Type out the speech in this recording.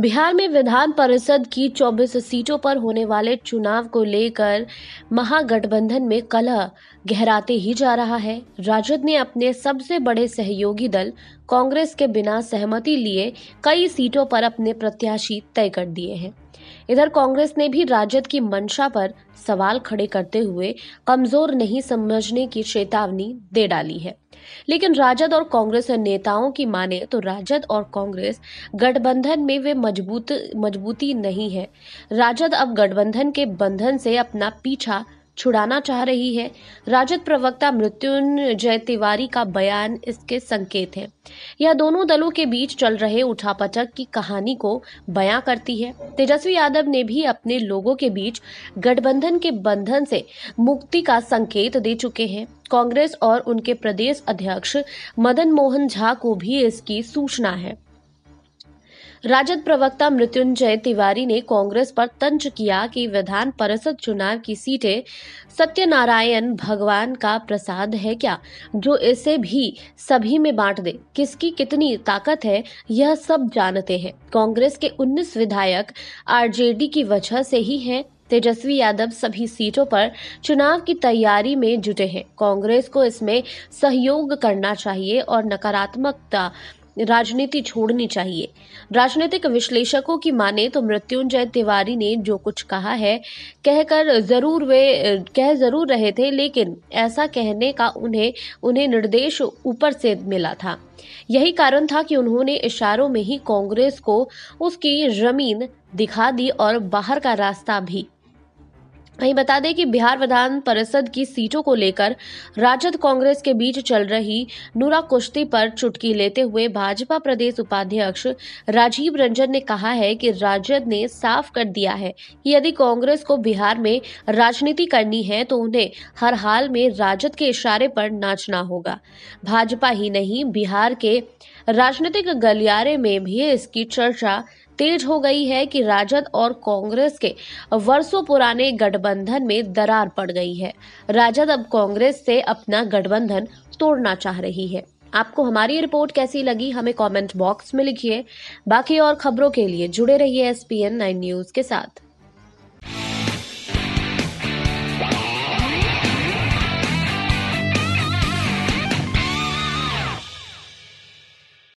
बिहार में विधान परिषद की 24 सीटों पर होने वाले चुनाव को लेकर महागठबंधन में कलह गहराते ही जा रहा है राजद ने अपने सबसे बड़े सहयोगी दल कांग्रेस के बिना सहमति लिए कई सीटों पर अपने प्रत्याशी तय कर दिए हैं इधर कांग्रेस ने भी राजद की मंशा पर सवाल खड़े करते हुए कमजोर नहीं समझने की चेतावनी दे डाली है लेकिन राजद और कांग्रेस नेताओं की माने तो राजद और कांग्रेस गठबंधन में वे मजबूत मजबूती नहीं है राजद अब गठबंधन के बंधन से अपना पीछा छुड़ाना चाह रही है राजद प्रवक्ता मृत्युंजय तिवारी का बयान इसके संकेत है यह दोनों दलों के बीच चल रहे उठापटक की कहानी को बयां करती है तेजस्वी यादव ने भी अपने लोगों के बीच गठबंधन के बंधन से मुक्ति का संकेत दे चुके हैं कांग्रेस और उनके प्रदेश अध्यक्ष मदन मोहन झा को भी इसकी सूचना है राजद प्रवक्ता मृत्युंजय तिवारी ने कांग्रेस पर तंज किया कि विधान परिषद चुनाव की सीटें सत्यनारायण भगवान का प्रसाद है क्या जो इसे भी सभी में बांट दे किसकी कितनी ताकत है यह सब जानते हैं कांग्रेस के 19 विधायक आरजेडी की वजह से ही हैं तेजस्वी यादव सभी सीटों पर चुनाव की तैयारी में जुटे हैं कांग्रेस को इसमें सहयोग करना चाहिए और नकारात्मकता राजनीति छोड़नी चाहिए राजनीतिक विश्लेषकों की माने तो मृत्युंजय तिवारी ने जो कुछ कहा है कहकर जरूर वे कह जरूर रहे थे लेकिन ऐसा कहने का उन्हें उन्हें निर्देश ऊपर से मिला था यही कारण था कि उन्होंने इशारों में ही कांग्रेस को उसकी जमीन दिखा दी और बाहर का रास्ता भी वहीं बता दें कि बिहार विधान परिषद की सीटों को लेकर राजद कांग्रेस के बीच चल रही नूरा कुश्ती पर चुटकी लेते हुए भाजपा प्रदेश उपाध्यक्ष राजीव रंजन ने कहा है कि राजद ने साफ कर दिया है कि यदि कांग्रेस को बिहार में राजनीति करनी है तो उन्हें हर हाल में राजद के इशारे पर नाचना होगा भाजपा ही नहीं बिहार के राजनीतिक गलियारे में भी इसकी चर्चा तेज हो गई है कि राजद और कांग्रेस के वर्षों पुराने गठबंधन में दरार पड़ गई है राजद अब कांग्रेस से अपना गठबंधन तोड़ना चाह रही है आपको हमारी रिपोर्ट कैसी लगी हमें कमेंट बॉक्स में लिखिए बाकी और खबरों के लिए जुड़े रहिए S P N nine news के साथ